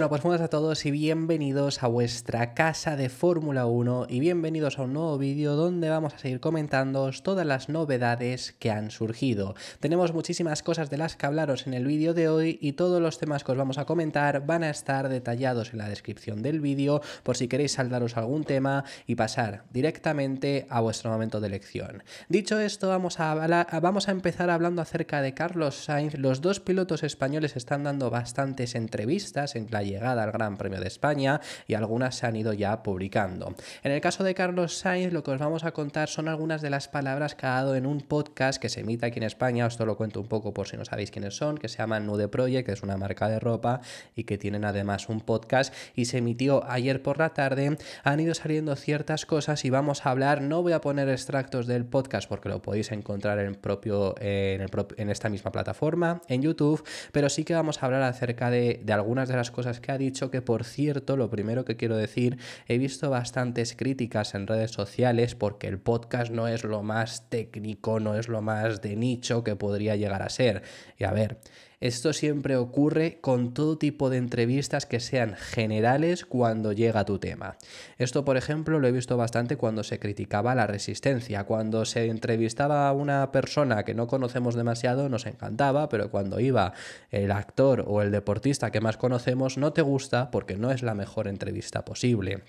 Bueno, pues buenas a todos y bienvenidos a vuestra casa de Fórmula 1 y bienvenidos a un nuevo vídeo donde vamos a seguir comentándoos todas las novedades que han surgido. Tenemos muchísimas cosas de las que hablaros en el vídeo de hoy y todos los temas que os vamos a comentar van a estar detallados en la descripción del vídeo por si queréis saldaros algún tema y pasar directamente a vuestro momento de elección. Dicho esto, vamos a, vamos a empezar hablando acerca de Carlos Sainz. Los dos pilotos españoles están dando bastantes entrevistas en playa llegada al Gran Premio de España y algunas se han ido ya publicando. En el caso de Carlos Sainz, lo que os vamos a contar son algunas de las palabras que ha dado en un podcast que se emite aquí en España, os lo cuento un poco por si no sabéis quiénes son, que se llama Nude Project, que es una marca de ropa y que tienen además un podcast y se emitió ayer por la tarde. Han ido saliendo ciertas cosas y vamos a hablar, no voy a poner extractos del podcast porque lo podéis encontrar en, propio, eh, en, esta misma plataforma, en YouTube, pero sí que vamos a hablar acerca de, de algunas de las cosas que ha dicho que, por cierto, lo primero que quiero decir, he visto bastantes críticas en redes sociales porque el podcast no es lo más técnico, no es lo más de nicho que podría llegar a ser. Y a ver, esto siempre ocurre con todo tipo de entrevistas que sean generales cuando llega tu tema. Esto, por ejemplo, lo he visto bastante cuando se criticaba la resistencia. Cuando se entrevistaba a una persona que no conocemos demasiado, nos encantaba, pero cuando iba el actor o el deportista que más conocemos, no te gusta porque no es la mejor entrevista posible.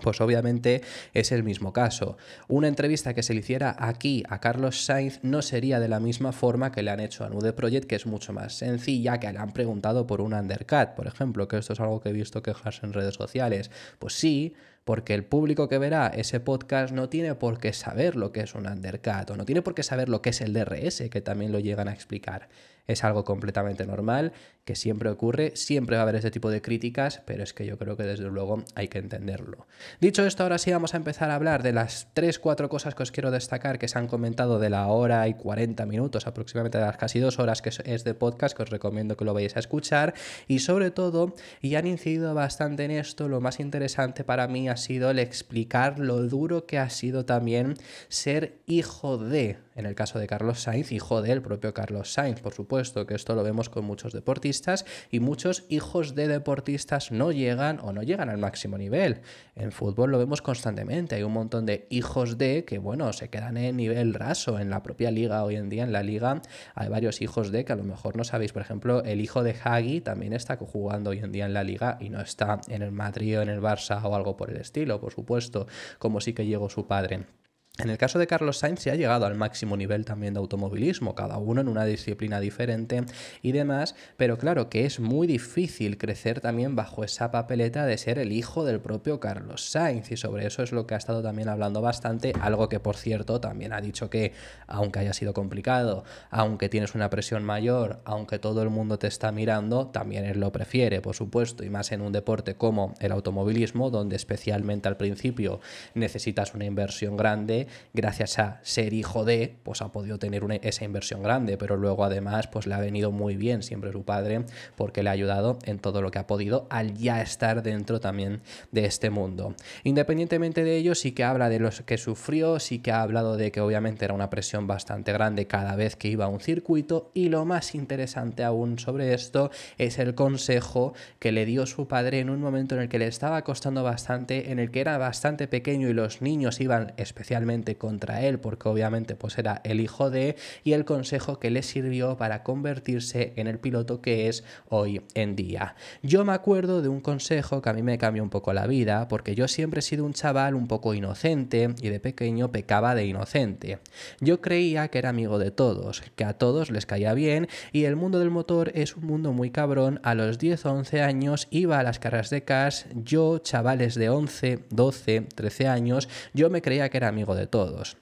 Pues obviamente es el mismo caso. Una entrevista que se le hiciera aquí a Carlos Sainz no sería de la misma forma que le han hecho a Nude Project, que es mucho más sencilla, que le han preguntado por un undercut, por ejemplo, que esto es algo que he visto quejas en redes sociales. Pues sí, porque el público que verá ese podcast no tiene por qué saber lo que es un undercat o no tiene por qué saber lo que es el DRS, que también lo llegan a explicar. Es algo completamente normal, que siempre ocurre, siempre va a haber ese tipo de críticas, pero es que yo creo que desde luego hay que entenderlo. Dicho esto, ahora sí vamos a empezar a hablar de las 3-4 cosas que os quiero destacar que se han comentado de la hora y 40 minutos, aproximadamente de las casi dos horas que es de podcast, que os recomiendo que lo vayáis a escuchar. Y sobre todo, y han incidido bastante en esto, lo más interesante para mí ha sido el explicar lo duro que ha sido también ser hijo de en el caso de Carlos Sainz, hijo del propio Carlos Sainz, por supuesto, que esto lo vemos con muchos deportistas y muchos hijos de deportistas no llegan o no llegan al máximo nivel. En fútbol lo vemos constantemente, hay un montón de hijos de que, bueno, se quedan en nivel raso en la propia liga hoy en día, en la liga hay varios hijos de que a lo mejor no sabéis, por ejemplo, el hijo de Hagi también está jugando hoy en día en la liga y no está en el Madrid o en el Barça o algo por el estilo, por supuesto, como sí que llegó su padre. En el caso de Carlos Sainz se ha llegado al máximo nivel también de automovilismo, cada uno en una disciplina diferente y demás, pero claro que es muy difícil crecer también bajo esa papeleta de ser el hijo del propio Carlos Sainz y sobre eso es lo que ha estado también hablando bastante, algo que por cierto también ha dicho que aunque haya sido complicado, aunque tienes una presión mayor, aunque todo el mundo te está mirando, también él lo prefiere, por supuesto, y más en un deporte como el automovilismo, donde especialmente al principio necesitas una inversión grande, gracias a ser hijo de, pues ha podido tener esa inversión grande, pero luego además pues le ha venido muy bien siempre su padre porque le ha ayudado en todo lo que ha podido al ya estar dentro también de este mundo. Independientemente de ello, sí que habla de los que sufrió, sí que ha hablado de que obviamente era una presión bastante grande cada vez que iba a un circuito y lo más interesante aún sobre esto es el consejo que le dio su padre en un momento en el que le estaba costando bastante, en el que era bastante pequeño y los niños iban especialmente contra él, porque obviamente pues era el hijo de, y el consejo que le sirvió para convertirse en el piloto que es hoy en día. Yo me acuerdo de un consejo que a mí me cambió un poco la vida, porque yo siempre he sido un chaval un poco inocente y de pequeño pecaba de inocente. Yo creía que era amigo de todos, que a todos les caía bien y el mundo del motor es un mundo muy cabrón. A los 10 o 11 años iba a las carreras de cash. yo, chavales de 11, 12, 13 años, yo me creía que era amigo de todos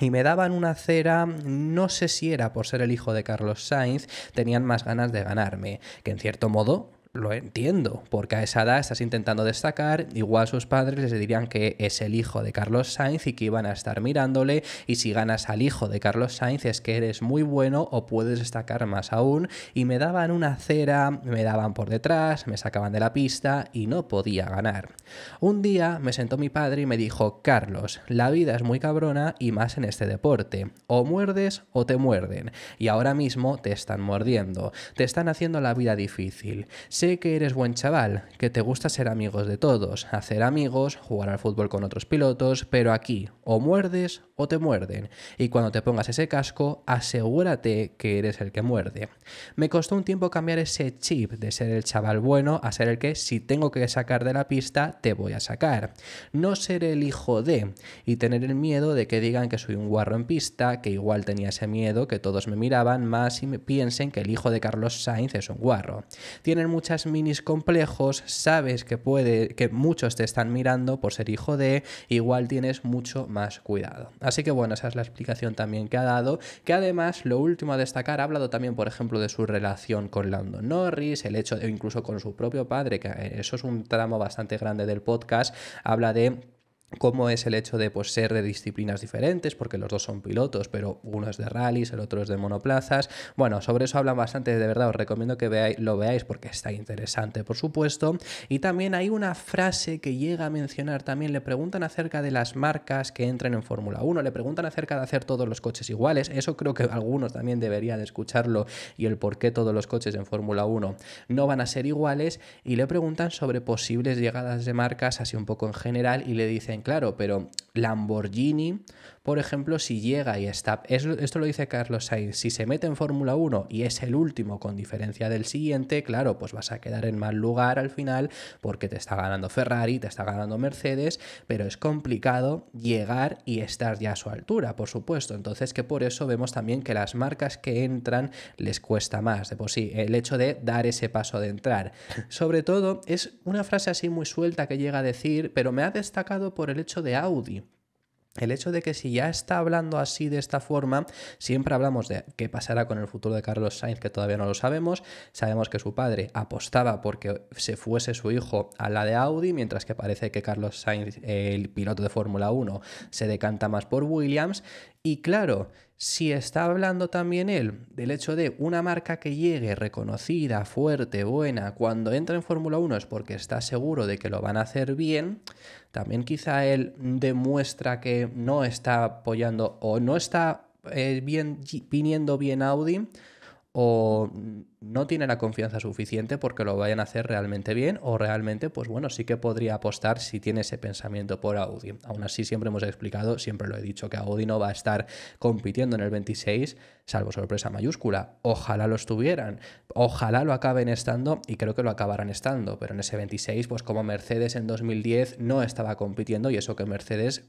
y me daban una cera, no sé si era por ser el hijo de Carlos Sainz, tenían más ganas de ganarme, que en cierto modo lo entiendo, porque a esa edad estás intentando destacar, igual sus padres les dirían que es el hijo de Carlos Sainz y que iban a estar mirándole, y si ganas al hijo de Carlos Sainz es que eres muy bueno o puedes destacar más aún, y me daban una cera, me daban por detrás, me sacaban de la pista y no podía ganar. Un día me sentó mi padre y me dijo, Carlos, la vida es muy cabrona y más en este deporte, o muerdes o te muerden, y ahora mismo te están mordiendo, te están haciendo la vida difícil Sé que eres buen chaval, que te gusta ser amigos de todos, hacer amigos, jugar al fútbol con otros pilotos, pero aquí o muerdes o te muerden. Y cuando te pongas ese casco, asegúrate que eres el que muerde. Me costó un tiempo cambiar ese chip de ser el chaval bueno a ser el que si tengo que sacar de la pista, te voy a sacar. No ser el hijo de y tener el miedo de que digan que soy un guarro en pista, que igual tenía ese miedo, que todos me miraban más y me piensen que el hijo de Carlos Sainz es un guarro. Tienen mucha minis complejos, sabes que puede que muchos te están mirando por ser hijo de, igual tienes mucho más cuidado. Así que bueno, esa es la explicación también que ha dado, que además lo último a destacar ha hablado también, por ejemplo, de su relación con Lando Norris, el hecho de incluso con su propio padre, que eh, eso es un tramo bastante grande del podcast, habla de cómo es el hecho de pues, ser de disciplinas diferentes, porque los dos son pilotos, pero uno es de rallies, el otro es de monoplazas. Bueno, sobre eso hablan bastante, de verdad, os recomiendo que veáis, lo veáis porque está interesante, por supuesto. Y también hay una frase que llega a mencionar también, le preguntan acerca de las marcas que entran en Fórmula 1, le preguntan acerca de hacer todos los coches iguales, eso creo que algunos también deberían escucharlo y el por qué todos los coches en Fórmula 1 no van a ser iguales, y le preguntan sobre posibles llegadas de marcas, así un poco en general, y le dicen claro, pero Lamborghini por ejemplo, si llega y está, esto lo dice Carlos Sainz, si se mete en Fórmula 1 y es el último con diferencia del siguiente, claro, pues vas a quedar en mal lugar al final porque te está ganando Ferrari, te está ganando Mercedes, pero es complicado llegar y estar ya a su altura, por supuesto. Entonces que por eso vemos también que las marcas que entran les cuesta más, de por sí, el hecho de dar ese paso de entrar. Sobre todo es una frase así muy suelta que llega a decir, pero me ha destacado por el hecho de Audi el hecho de que si ya está hablando así de esta forma, siempre hablamos de qué pasará con el futuro de Carlos Sainz, que todavía no lo sabemos. Sabemos que su padre apostaba porque se fuese su hijo a la de Audi, mientras que parece que Carlos Sainz, el piloto de Fórmula 1, se decanta más por Williams. Y claro, si está hablando también él del hecho de una marca que llegue reconocida, fuerte, buena, cuando entra en Fórmula 1 es porque está seguro de que lo van a hacer bien, también quizá él demuestra que no está apoyando o no está eh, bien, viniendo bien Audi o no tiene la confianza suficiente porque lo vayan a hacer realmente bien o realmente, pues bueno, sí que podría apostar si tiene ese pensamiento por Audi. Aún así, siempre hemos explicado, siempre lo he dicho, que Audi no va a estar compitiendo en el 26, salvo sorpresa mayúscula. Ojalá lo estuvieran, ojalá lo acaben estando y creo que lo acabarán estando, pero en ese 26, pues como Mercedes en 2010 no estaba compitiendo y eso que Mercedes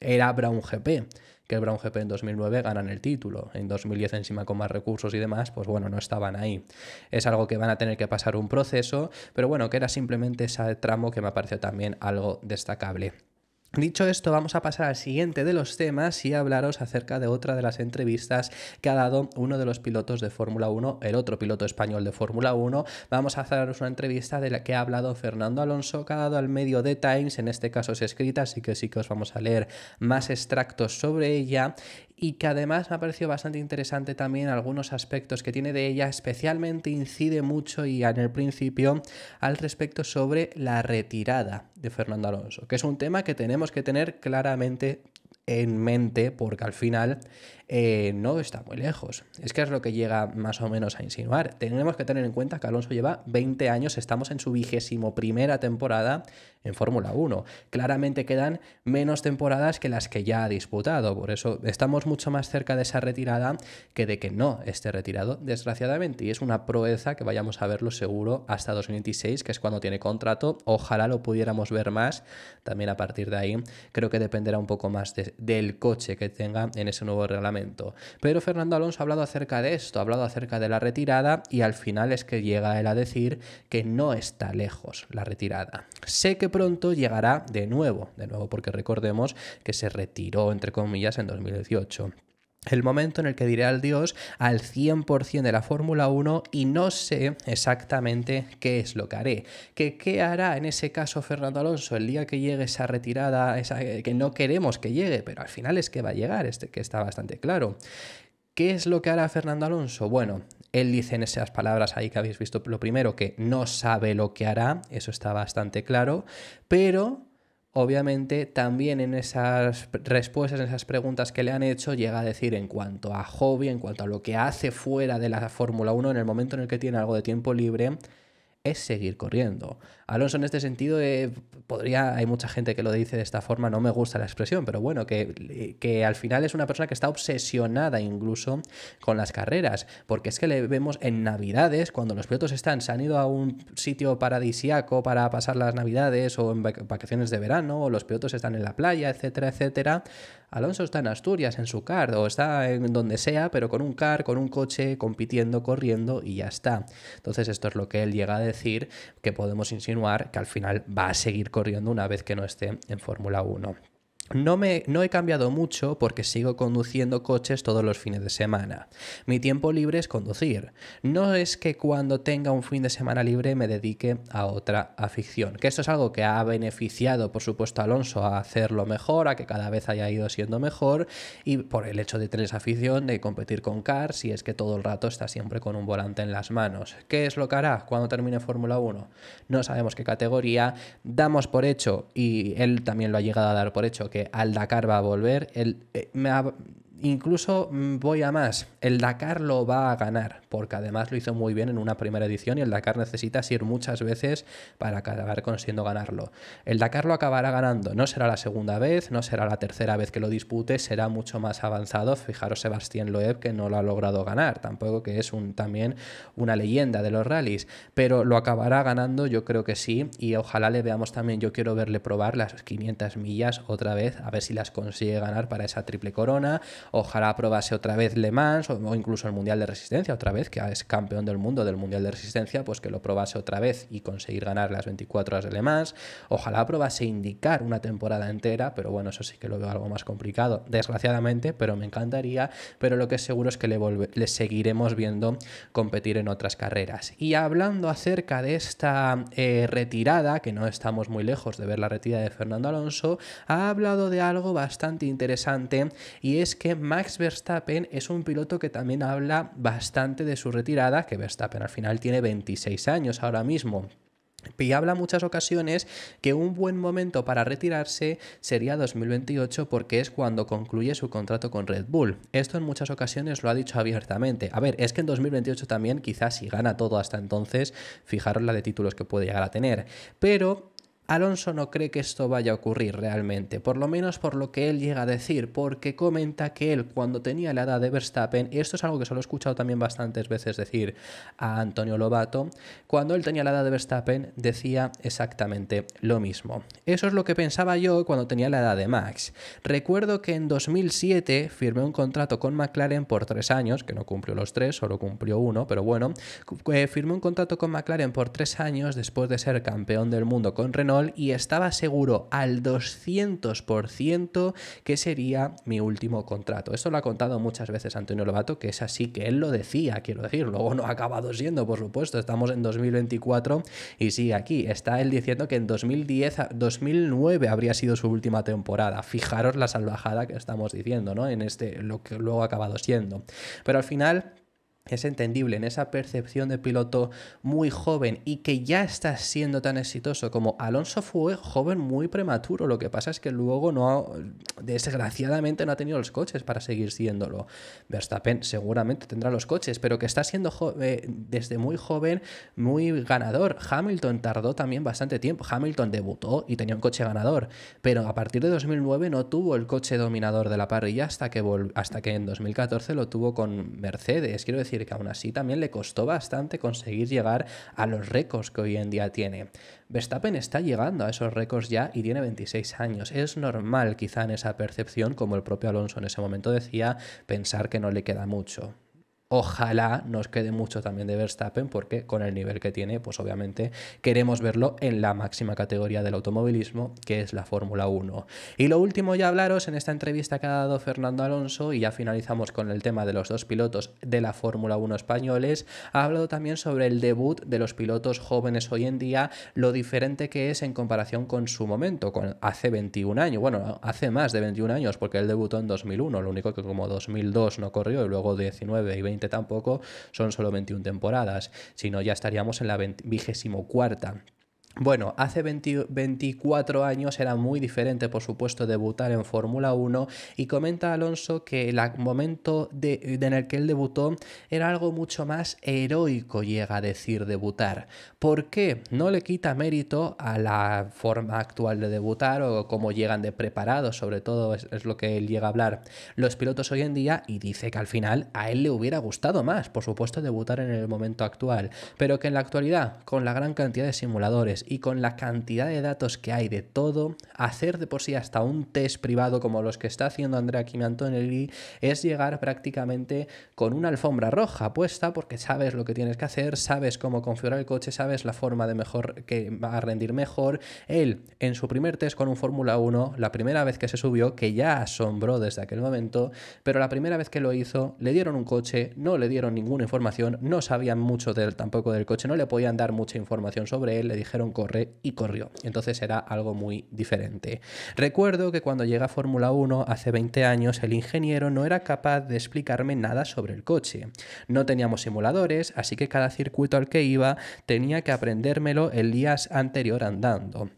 era Brown GP que el Brown GP en 2009 ganan el título. En 2010 encima con más recursos y demás, pues bueno, no estaban ahí. Es algo que van a tener que pasar un proceso, pero bueno, que era simplemente ese tramo que me pareció también algo destacable. Dicho esto, vamos a pasar al siguiente de los temas y hablaros acerca de otra de las entrevistas que ha dado uno de los pilotos de Fórmula 1, el otro piloto español de Fórmula 1. Vamos a haceros una entrevista de la que ha hablado Fernando Alonso, que ha dado al medio de Times, en este caso es escrita, así que sí que os vamos a leer más extractos sobre ella y que además me ha parecido bastante interesante también algunos aspectos que tiene de ella, especialmente incide mucho y en el principio al respecto sobre la retirada de Fernando Alonso, que es un tema que tenemos que tener claramente en mente porque al final eh, no está muy lejos. Es que es lo que llega más o menos a insinuar. Tenemos que tener en cuenta que Alonso lleva 20 años, estamos en su vigésimo primera temporada en Fórmula 1. Claramente quedan menos temporadas que las que ya ha disputado, por eso estamos mucho más cerca de esa retirada que de que no esté retirado, desgraciadamente. Y es una proeza que vayamos a verlo seguro hasta 2026, que es cuando tiene contrato. Ojalá lo pudiéramos ver más. También a partir de ahí creo que dependerá un poco más del coche que tenga en ese nuevo reglamento pero Fernando Alonso ha hablado acerca de esto, ha hablado acerca de la retirada y al final es que llega él a decir que no está lejos la retirada. Sé que pronto llegará de nuevo, de nuevo porque recordemos que se retiró entre comillas en 2018 el momento en el que diré al dios al 100% de la Fórmula 1 y no sé exactamente qué es lo que haré. ¿Qué, ¿Qué hará en ese caso Fernando Alonso el día que llegue esa retirada, eh, que no queremos que llegue, pero al final es que va a llegar, este, que está bastante claro? ¿Qué es lo que hará Fernando Alonso? Bueno, él dice en esas palabras ahí que habéis visto lo primero que no sabe lo que hará, eso está bastante claro, pero obviamente también en esas respuestas, en esas preguntas que le han hecho, llega a decir en cuanto a hobby, en cuanto a lo que hace fuera de la Fórmula 1, en el momento en el que tiene algo de tiempo libre, es seguir corriendo. Alonso en este sentido eh, podría, hay mucha gente que lo dice de esta forma, no me gusta la expresión, pero bueno, que, que, al final es una persona que está obsesionada incluso con las carreras, porque es que le vemos en Navidades, cuando los pilotos están, se han ido a un sitio paradisiaco para pasar las Navidades o en vacaciones de verano, o los pilotos están en la playa, etcétera, etcétera. Alonso está en Asturias en su car o está en donde sea, pero con un car, con un coche, compitiendo, corriendo y ya está. Entonces esto es lo que él llega a decir, que podemos insinuar que al final va a seguir corriendo una vez que no esté en Fórmula 1. No, me, no he cambiado mucho porque sigo conduciendo coches todos los fines de semana. Mi tiempo libre es conducir. No es que cuando tenga un fin de semana libre me dedique a otra afición. Que esto es algo que ha beneficiado, por supuesto, a Alonso a hacerlo mejor, a que cada vez haya ido siendo mejor y por el hecho de tener esa afición, de competir con Cars si es que todo el rato está siempre con un volante en las manos. ¿Qué es lo que hará cuando termine Fórmula 1? No sabemos qué categoría. Damos por hecho, y él también lo ha llegado a dar por hecho, al Dakar va a volver. El, eh, me ha, incluso mm, voy a más. El Dakar lo va a ganar, porque además lo hizo muy bien en una primera edición y el Dakar necesita ir muchas veces para acabar consiguiendo ganarlo. El Dakar lo acabará ganando. No será la segunda vez, no será la tercera vez que lo dispute, será mucho más avanzado. Fijaros Sebastián Loeb que no lo ha logrado ganar, tampoco que es un, también una leyenda de los rallies, pero lo acabará ganando, yo creo que sí, y ojalá le veamos también, yo quiero verle probar las 500 millas otra vez, a ver si las consigue ganar para esa triple corona Ojalá probase otra vez Le Mans o, incluso el Mundial de Resistencia otra vez, que es campeón del mundo del Mundial de Resistencia, pues que lo probase otra vez y conseguir ganar las 24 horas de Le Mans. Ojalá probase indicar una temporada entera, pero bueno, eso sí que lo veo algo más complicado, desgraciadamente, pero me encantaría. Pero lo que es seguro es que le, seguiremos viendo competir en otras carreras. Y hablando acerca de esta eh, retirada, que no estamos muy lejos de ver la retirada de Fernando Alonso, ha hablado de algo bastante interesante y es que Max Verstappen es un piloto que también habla bastante de su retirada, que Verstappen al final tiene 26 años ahora mismo. Y habla muchas ocasiones que un buen momento para retirarse sería 2028 porque es cuando concluye su contrato con Red Bull. Esto en muchas ocasiones lo ha dicho abiertamente. A ver, es que en 2028 también quizás si gana todo hasta entonces, fijaros la de títulos que puede llegar a tener. Pero Alonso no cree que esto vaya a ocurrir realmente, por lo menos por lo que él llega a decir, porque comenta que él cuando tenía la edad de Verstappen, y esto es algo que se lo he escuchado también bastantes veces decir a Antonio Lobato, cuando él tenía la edad de Verstappen decía exactamente lo mismo. Eso es lo que pensaba yo cuando tenía la edad de Max. Recuerdo que en 2007 firmé un contrato con McLaren por tres años, que no cumplió los tres, solo cumplió uno, pero bueno, eh, firmé un contrato con McLaren por tres años después de ser campeón del mundo con Renault y estaba seguro al 200% que sería mi último contrato. Esto lo ha contado muchas veces Antonio Lobato, que es así, que él lo decía, quiero decir, luego no ha acabado siendo, por supuesto, estamos en 2024 y sigue aquí. Está él diciendo que en 2010, 2009 habría sido su última temporada. Fijaros la salvajada que estamos diciendo, ¿no? En este, lo que luego ha acabado siendo. Pero al final es entendible en esa percepción de piloto muy joven y que ya está siendo tan exitoso como Alonso fue joven muy prematuro. Lo que pasa es que luego no desgraciadamente no ha tenido los coches para seguir siéndolo. Verstappen seguramente tendrá los coches, pero que está siendo eh, desde muy joven muy ganador. Hamilton tardó también bastante tiempo. Hamilton debutó y tenía un coche ganador, pero a partir de 2009 no tuvo el coche dominador de la parrilla hasta que hasta que en 2014 lo tuvo con Mercedes. Quiero decir que aún así también le costó bastante conseguir llegar a los récords que hoy en día tiene. Verstappen está llegando a esos récords ya y tiene 26 años. Es normal quizá en esa percepción, como el propio Alonso en ese momento decía, pensar que no le queda mucho. Ojalá nos quede mucho también de Verstappen porque con el nivel que tiene, pues obviamente queremos verlo en la máxima categoría del automovilismo, que es la Fórmula 1. Y lo último ya hablaros en esta entrevista que ha dado Fernando Alonso y ya finalizamos con el tema de los dos pilotos de la Fórmula 1 españoles, ha hablado también sobre el debut de los pilotos jóvenes hoy en día, lo diferente que es en comparación con su momento, con hace 21 años, bueno, hace más de 21 años porque él debutó en 2001, lo único que como 2002 no corrió y luego 19 y 20 tampoco, son solo 21 temporadas, sino ya estaríamos en la vigésimo cuarta. Bueno, hace 24 años era muy diferente, por supuesto, debutar en Fórmula 1 y comenta Alonso que el momento de, en el que él debutó era algo mucho más heroico, llega a decir, debutar. ¿Por qué? No le quita mérito a la forma actual de debutar o cómo llegan de preparados, sobre todo es lo que él llega a hablar los pilotos hoy en día y dice que al final a él le hubiera gustado más, por supuesto, debutar en el momento actual, pero que en la actualidad, con la gran cantidad de simuladores, y con la cantidad de datos que hay de todo, hacer de por sí hasta un test privado como los que está haciendo Andrea Antonelli, es llegar prácticamente con una alfombra roja puesta porque sabes lo que tienes que hacer, sabes cómo configurar el coche, sabes la forma de mejor que va a rendir mejor. Él en su primer test con un Fórmula 1, la primera vez que se subió, que ya asombró desde aquel momento, pero la primera vez que lo hizo le dieron un coche, no le dieron ninguna información, no sabían mucho tampoco del coche, no le podían dar mucha información sobre él, le dijeron corre y corrió. Entonces era algo muy diferente. Recuerdo que cuando llega a Fórmula 1 hace 20 años, el ingeniero no era capaz de explicarme nada sobre el coche. No teníamos simuladores, así que cada circuito al que iba tenía que aprendérmelo el día anterior andando.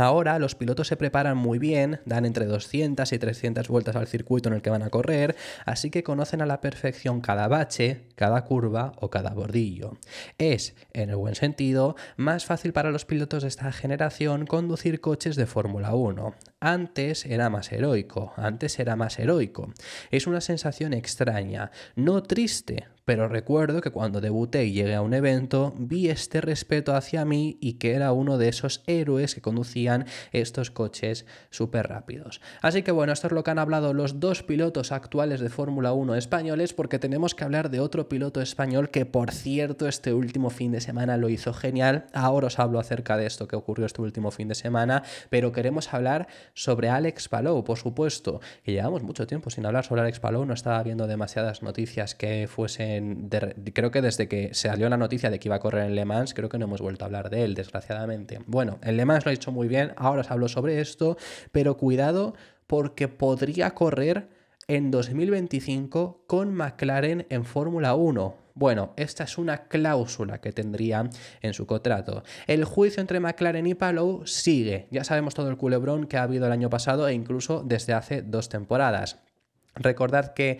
Ahora los pilotos se preparan muy bien, dan entre 200 y 300 vueltas al circuito en el que van a correr, así que conocen a la perfección cada bache, cada curva o cada bordillo. Es, en el buen sentido, más fácil para los pilotos de esta generación conducir coches de Fórmula 1. Antes era más heroico, antes era más heroico. Es una sensación extraña, no triste, pero recuerdo que cuando debuté y llegué a un evento vi este respeto hacia mí y que era uno de esos héroes que conducían estos coches súper rápidos. Así que bueno, esto es lo que han hablado los dos pilotos actuales de Fórmula 1 españoles porque tenemos que hablar de otro piloto español que por cierto este último fin de semana lo hizo genial. Ahora os hablo acerca de esto que ocurrió este último fin de semana, pero queremos hablar sobre Alex Palou, por supuesto, que llevamos mucho tiempo sin hablar sobre Alex Palou, no estaba viendo demasiadas noticias que fuesen, creo que desde que se salió la noticia de que iba a correr en Le Mans, creo que no hemos vuelto a hablar de él, desgraciadamente. Bueno, en Le Mans lo ha hecho muy bien, ahora os hablo sobre esto, pero cuidado porque podría correr en 2025 con McLaren en Fórmula 1. Bueno, esta es una cláusula que tendría en su contrato. El juicio entre McLaren y Palou sigue. Ya sabemos todo el culebrón que ha habido el año pasado e incluso desde hace dos temporadas. Recordad que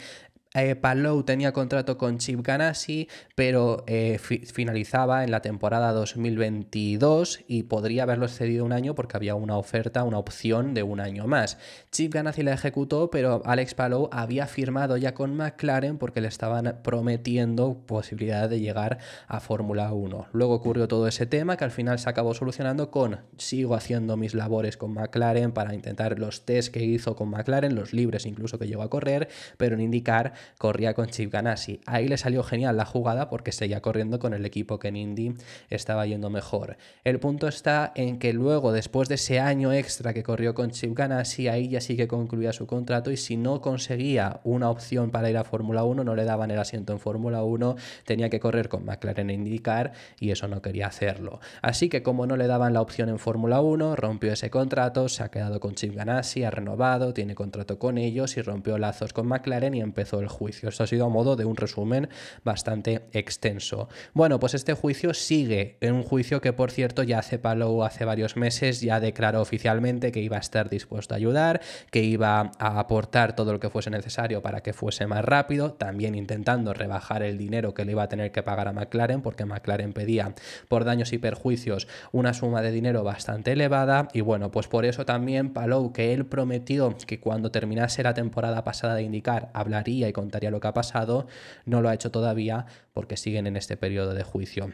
eh, Palou tenía contrato con Chip Ganassi, pero eh, finalizaba en la temporada 2022 y podría haberlo cedido un año porque había una oferta, una opción de un año más. Chip Ganassi la ejecutó, pero Alex Palou había firmado ya con McLaren porque le estaban prometiendo posibilidad de llegar a Fórmula 1. Luego ocurrió todo ese tema que al final se acabó solucionando con sigo haciendo mis labores con McLaren para intentar los test que hizo con McLaren, los libres incluso que llegó a correr, pero en indicar corría con Chip Ganassi. Ahí le salió genial la jugada porque seguía corriendo con el equipo que en Indy estaba yendo mejor. El punto está en que luego, después de ese año extra que corrió con Chip Ganassi, ahí ya sí que concluía su contrato y si no conseguía una opción para ir a Fórmula 1, no le daban el asiento en Fórmula 1, tenía que correr con McLaren e IndyCar y eso no quería hacerlo. Así que como no le daban la opción en Fórmula 1, rompió ese contrato, se ha quedado con Chip Ganassi, ha renovado, tiene contrato con ellos y rompió lazos con McLaren y empezó el juicio. Esto ha sido a modo de un resumen bastante extenso. Bueno, pues este juicio sigue, en un juicio que por cierto ya hace Palou hace varios meses ya declaró oficialmente que iba a estar dispuesto a ayudar, que iba a aportar todo lo que fuese necesario para que fuese más rápido, también intentando rebajar el dinero que le iba a tener que pagar a McLaren, porque McLaren pedía por daños y perjuicios una suma de dinero bastante elevada y bueno, pues por eso también Palou, que él prometió que cuando terminase la temporada pasada de indicar hablaría y contaría lo que ha pasado, no lo ha hecho todavía porque siguen en este periodo de juicio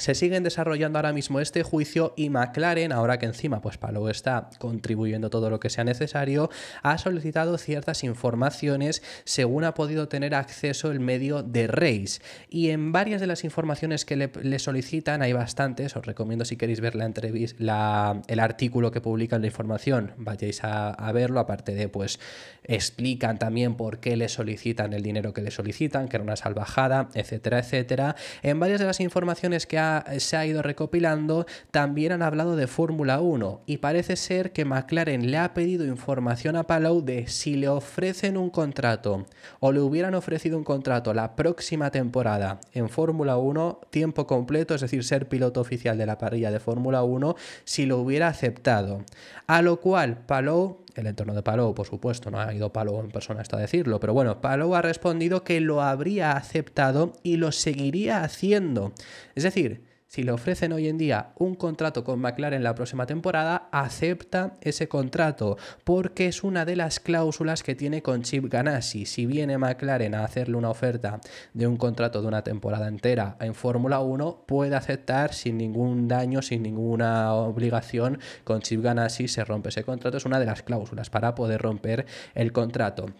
se siguen desarrollando ahora mismo este juicio y McLaren, ahora que encima pues Palou está contribuyendo todo lo que sea necesario, ha solicitado ciertas informaciones según ha podido tener acceso el medio de Reis. Y en varias de las informaciones que le, solicitan, hay bastantes, os recomiendo si queréis ver la entrevista, el artículo que publican la información, vayáis a, a verlo, aparte de pues explican también por qué le solicitan el dinero que le solicitan, que era una salvajada, etcétera, etcétera. En varias de las informaciones que ha se ha ido recopilando, también han hablado de Fórmula 1 y parece ser que McLaren le ha pedido información a Palou de si le ofrecen un contrato o le hubieran ofrecido un contrato la próxima temporada en Fórmula 1, tiempo completo, es decir, ser piloto oficial de la parrilla de Fórmula 1, si lo hubiera aceptado. A lo cual Palou el entorno de Palou, por supuesto, no ha ido Palou en persona hasta decirlo, pero bueno, Palou ha respondido que lo habría aceptado y lo seguiría haciendo. Es decir, si le ofrecen hoy en día un contrato con McLaren la próxima temporada, acepta ese contrato porque es una de las cláusulas que tiene con Chip Ganassi. Si viene McLaren a hacerle una oferta de un contrato de una temporada entera en Fórmula 1, puede aceptar sin ningún daño, sin ninguna obligación. Con Chip Ganassi se rompe ese contrato. Es una de las cláusulas para poder romper el contrato.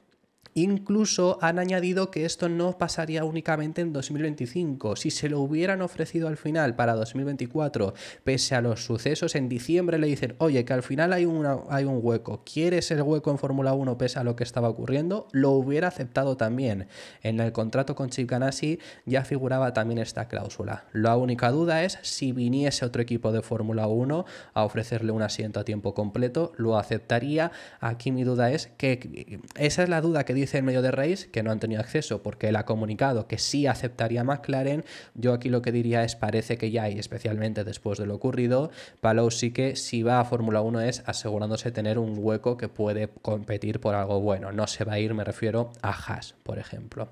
Incluso han añadido que esto no pasaría únicamente en 2025. Si se lo hubieran ofrecido al final para 2024, pese a los sucesos, en diciembre le dicen, oye, que al final hay, hay un hueco, ¿quieres el hueco en Fórmula 1 pese a lo que estaba ocurriendo? Lo hubiera aceptado también. En el contrato con Chip Ganassi ya figuraba también esta cláusula. La única duda es si viniese otro equipo de Fórmula 1 a ofrecerle un asiento a tiempo completo, lo aceptaría. Aquí mi duda es que esa es la duda que dice en medio de Race que no han tenido acceso porque él ha comunicado que sí aceptaría McLaren. Yo aquí lo que diría es parece que ya hay, especialmente después de lo ocurrido, Palou sí que si va a Fórmula 1 es asegurándose tener un hueco que puede competir por algo bueno. No se va a ir, me refiero a Haas, por ejemplo.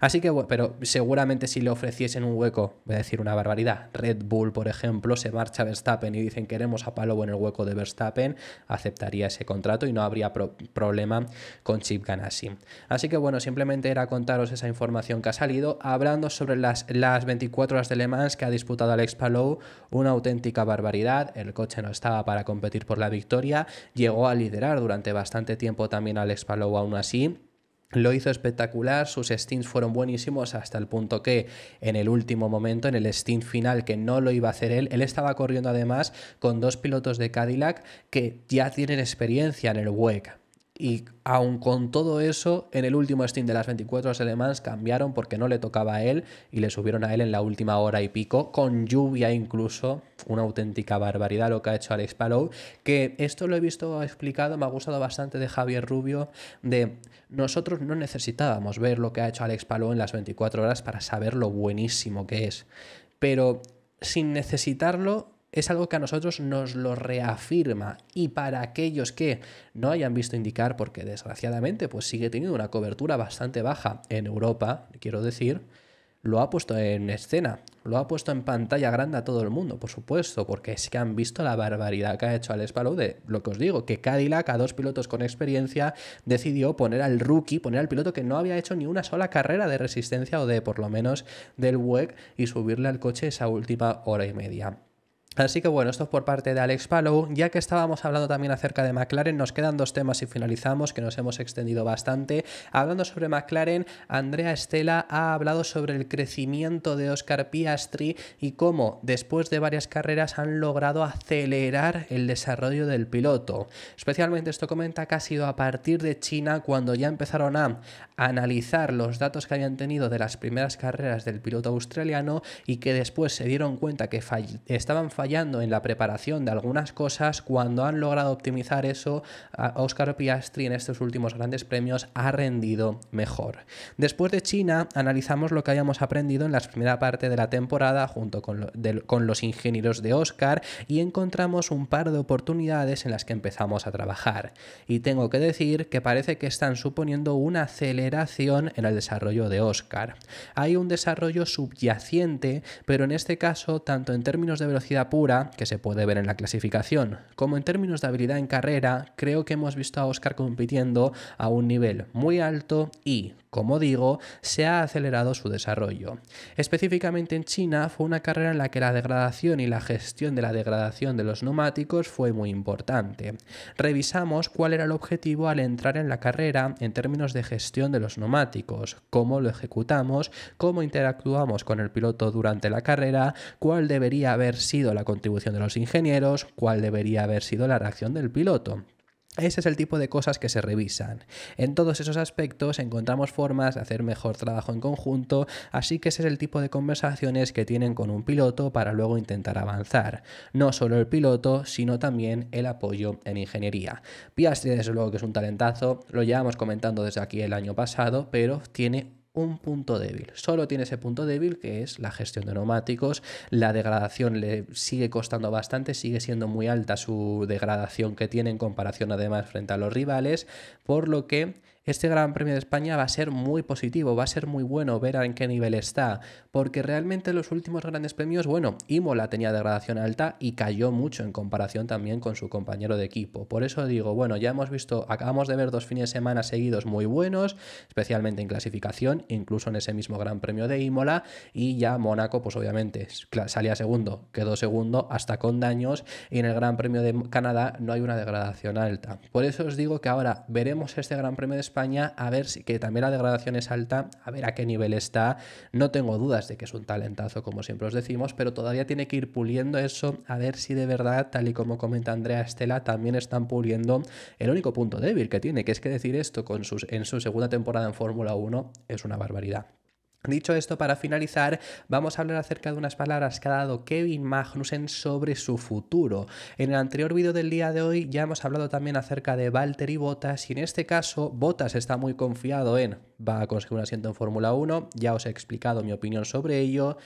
Así que, pero seguramente si le ofreciesen un hueco, voy a decir una barbaridad, Red Bull, por ejemplo, se marcha Verstappen y dicen queremos a Palou en el hueco de Verstappen, aceptaría ese contrato y no habría problema con Chip Ganassi. Así que bueno, simplemente era contaros esa información que ha salido, hablando sobre las, las 24 horas de Le Mans que ha disputado Alex Palou, una auténtica barbaridad, el coche no estaba para competir por la victoria, llegó a liderar durante bastante tiempo también Alex Palou aún así, lo hizo espectacular, sus stints fueron buenísimos hasta el punto que en el último momento, en el stint final que no lo iba a hacer él, él estaba corriendo además con dos pilotos de Cadillac que ya tienen experiencia en el WEC, y aun con todo eso, en el último Steam de las 24 horas alemanas cambiaron porque no le tocaba a él y le subieron a él en la última hora y pico, con lluvia incluso. Una auténtica barbaridad lo que ha hecho Alex Palou. Que esto lo he visto explicado, me ha gustado bastante de Javier Rubio, de nosotros no necesitábamos ver lo que ha hecho Alex Palou en las 24 horas para saber lo buenísimo que es. Pero sin necesitarlo, es algo que a nosotros nos lo reafirma y para aquellos que no hayan visto indicar, porque desgraciadamente pues sigue teniendo una cobertura bastante baja en Europa, quiero decir, lo ha puesto en escena, lo ha puesto en pantalla grande a todo el mundo, por supuesto, porque es que han visto la barbaridad que ha hecho Alex Palou de lo que os digo, que Cadillac a dos pilotos con experiencia decidió poner al rookie, poner al piloto que no había hecho ni una sola carrera de resistencia o de por lo menos del WEC y subirle al coche esa última hora y media. Así que bueno, esto es por parte de Alex Palou. Ya que estábamos hablando también acerca de McLaren, nos quedan dos temas y finalizamos, que nos hemos extendido bastante. Hablando sobre McLaren, Andrea Estela ha hablado sobre el crecimiento de Oscar Piastri y cómo después de varias carreras han logrado acelerar el desarrollo del piloto. Especialmente esto comenta que ha sido a partir de China cuando ya empezaron a analizar los datos que habían tenido de las primeras carreras del piloto australiano y que después se dieron cuenta que estaban fallando en la preparación de algunas cosas, cuando han logrado optimizar eso, Oscar Piastri en estos últimos grandes premios ha rendido mejor. Después de China, analizamos lo que habíamos aprendido en la primera parte de la temporada junto con, los ingenieros de Oscar y encontramos un par de oportunidades en las que empezamos a trabajar. Y tengo que decir que parece que están suponiendo una celeridad en el desarrollo de Oscar. Hay un desarrollo subyacente, pero en este caso, tanto en términos de velocidad pura, que se puede ver en la clasificación, como en términos de habilidad en carrera, creo que hemos visto a Oscar compitiendo a un nivel muy alto y como digo, se ha acelerado su desarrollo. Específicamente en China fue una carrera en la que la degradación y la gestión de la degradación de los neumáticos fue muy importante. Revisamos cuál era el objetivo al entrar en la carrera en términos de gestión de los neumáticos, cómo lo ejecutamos, cómo interactuamos con el piloto durante la carrera, cuál debería haber sido la contribución de los ingenieros, cuál debería haber sido la reacción del piloto. Ese es el tipo de cosas que se revisan. En todos esos aspectos encontramos formas de hacer mejor trabajo en conjunto, así que ese es el tipo de conversaciones que tienen con un piloto para luego intentar avanzar. No solo el piloto, sino también el apoyo en ingeniería. Piastri, desde luego que es un talentazo, lo llevamos comentando desde aquí el año pasado, pero tiene un punto débil. Solo tiene ese punto débil que es la gestión de neumáticos. La degradación le sigue costando bastante, sigue siendo muy alta su degradación que tiene en comparación además frente a los rivales, por lo que este Gran Premio de España va a ser muy positivo, va a ser muy bueno ver en qué nivel está, porque realmente los últimos grandes premios, bueno, Imola tenía degradación alta y cayó mucho en comparación también con su compañero de equipo. Por eso digo, bueno, ya hemos visto, acabamos de ver dos fines de semana seguidos muy buenos, especialmente en clasificación, incluso en ese mismo Gran Premio de Imola, y ya Mónaco, pues obviamente salía segundo, quedó segundo hasta con daños, y en el Gran Premio de Canadá no hay una degradación alta. Por eso os digo que ahora veremos este Gran Premio de España a ver si, que también la degradación es alta, a ver a qué nivel está. No tengo dudas de que es un talentazo, como siempre os decimos, pero todavía tiene que ir puliendo eso, a ver si de verdad, tal y como comenta Andrea Estela, también están puliendo el único punto débil que tiene, que es que decir esto con sus, en su segunda temporada en Fórmula 1 es una barbaridad. Dicho esto, para finalizar, vamos a hablar acerca de unas palabras que ha dado Kevin Magnussen sobre su futuro. En el anterior vídeo del día de hoy ya hemos hablado también acerca de Valtteri Bottas y en este caso Bottas está muy confiado en va a conseguir un asiento en Fórmula 1, ya os he explicado mi opinión sobre ello.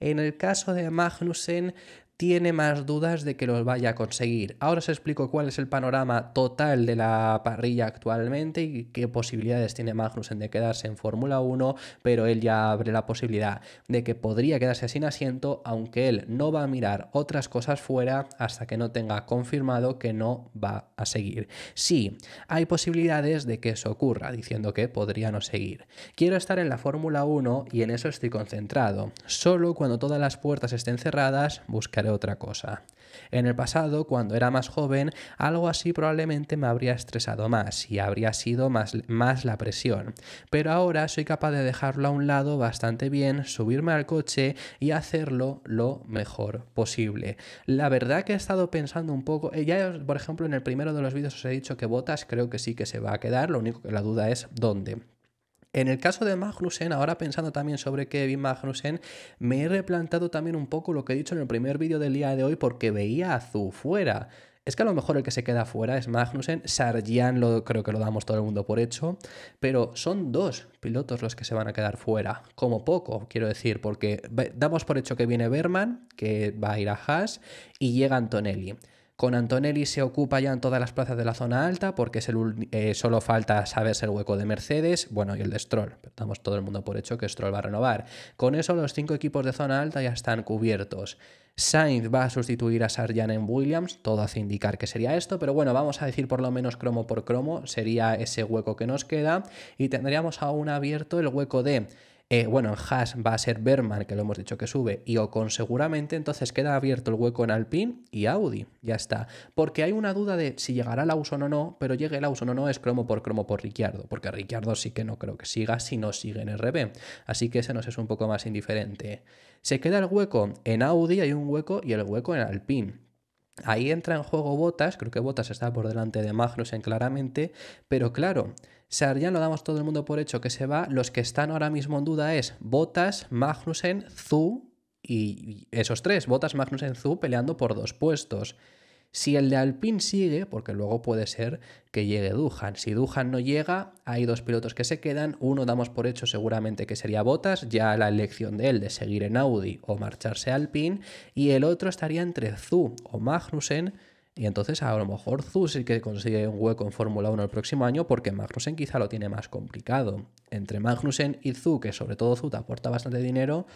En el caso de Magnussen, tiene más dudas de que los vaya a conseguir. Ahora os explico cuál es el panorama total de la parrilla actualmente y qué posibilidades tiene Magnussen de quedarse en Fórmula 1, pero él ya abre la posibilidad de que podría quedarse sin asiento, aunque él no va a mirar otras cosas fuera hasta que no tenga confirmado que no va a seguir. Sí, hay posibilidades de que eso ocurra, diciendo que podría no seguir. Quiero estar en la Fórmula 1 y en eso estoy concentrado. Solo cuando todas las puertas estén cerradas buscaré otra cosa. En el pasado, cuando era más joven, algo así probablemente me habría estresado más y habría sido más, más la presión. Pero ahora soy capaz de dejarlo a un lado bastante bien, subirme al coche y hacerlo lo mejor posible. La verdad que he estado pensando un poco, eh, ya por ejemplo en el primero de los vídeos os he dicho que botas creo que sí que se va a quedar, lo único que la duda es dónde. En el caso de Magnussen, ahora pensando también sobre Kevin Magnussen, me he replantado también un poco lo que he dicho en el primer vídeo del día de hoy porque veía a Zu fuera. Es que a lo mejor el que se queda fuera es Magnussen, Sargian lo, creo que lo damos todo el mundo por hecho, pero son dos pilotos los que se van a quedar fuera, como poco, quiero decir, porque damos por hecho que viene Berman, que va a ir a Haas, y llega Antonelli. Con Antonelli se ocupa ya en todas las plazas de la zona alta porque eh, solo falta saberse el hueco de Mercedes, bueno, y el de Stroll. damos todo el mundo por hecho que Stroll va a renovar. Con eso los cinco equipos de zona alta ya están cubiertos. Sainz va a sustituir a Sarjan en Williams, todo hace indicar que sería esto, pero bueno, vamos a decir por lo menos cromo por cromo, sería ese hueco que nos queda y tendríamos aún abierto el hueco de eh, bueno, en Haas va a ser Berman, que lo hemos dicho que sube, y Ocon seguramente, entonces queda abierto el hueco en Alpine y Audi, ya está. Porque hay una duda de si llegará Lawson o no, pero llegue Lawson o no es cromo por cromo por Ricciardo, porque Ricciardo sí que no creo que siga si no sigue en RB, así que ese nos es un poco más indiferente. Se queda el hueco en Audi, hay un hueco, y el hueco en Alpine. Ahí entra en juego Botas, creo que Botas está por delante de Magnussen claramente, pero claro, Sarjan lo damos todo el mundo por hecho que se va. Los que están ahora mismo en duda es Botas, Magnussen, Zu y esos tres, Botas, Magnussen, Zu peleando por dos puestos. Si el de Alpine sigue, porque luego puede ser que llegue Duhan. Si Duhan no llega, hay dos pilotos que se quedan. Uno damos por hecho seguramente que sería Botas, ya la elección de él de seguir en Audi o marcharse a Alpine. Y el otro estaría entre Zu o Magnussen y entonces a lo mejor Zu sí que consigue un hueco en Fórmula 1 el próximo año porque Magnussen quizá lo tiene más complicado. Entre Magnussen y Zu que sobre todo Zu te aporta bastante dinero,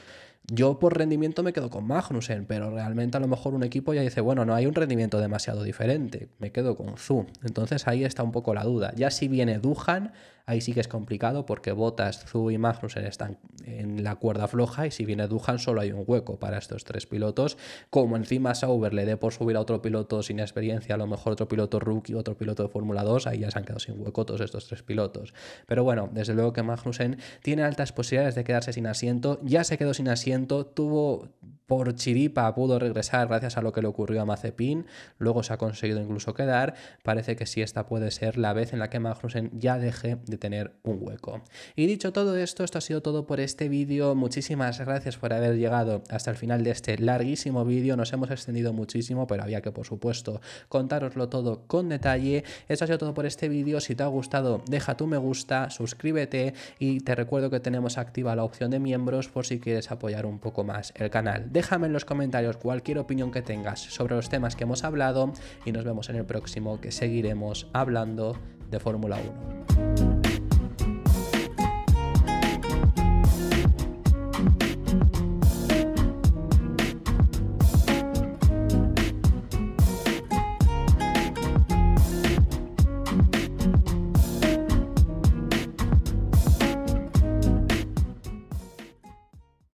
yo por rendimiento me quedo con Magnussen, pero realmente a lo mejor un equipo ya dice, bueno, no hay un rendimiento demasiado diferente, me quedo con Zu. Entonces ahí está un poco la duda. Ya si viene Duhan, ahí sí que es complicado porque Botas, Zu y Magnussen están en la cuerda floja y si viene Duhan solo hay un hueco para estos tres pilotos. Como encima Sauber le dé por subir a otro piloto sin experiencia, a lo mejor otro piloto rookie, otro piloto de Fórmula 2, ahí ya se han quedado sin hueco todos estos tres pilotos. Pero bueno, desde luego que Magnussen tiene altas posibilidades de quedarse sin asiento, ya se quedó sin asiento entonces tuvo, por chiripa pudo regresar gracias a lo que le ocurrió a Mazepin, luego se ha conseguido incluso quedar, parece que sí esta puede ser la vez en la que Magnussen ya deje de tener un hueco. Y dicho todo esto, esto ha sido todo por este vídeo, muchísimas gracias por haber llegado hasta el final de este larguísimo vídeo, nos hemos extendido muchísimo, pero había que por supuesto contároslo todo con detalle, esto ha sido todo por este vídeo, si te ha gustado deja tu me gusta, suscríbete y te recuerdo que tenemos activa la opción de miembros por si quieres apoyar un poco más el canal. Déjame en los comentarios cualquier opinión que tengas sobre los temas que hemos hablado y nos vemos en el próximo que seguiremos hablando de Fórmula 1.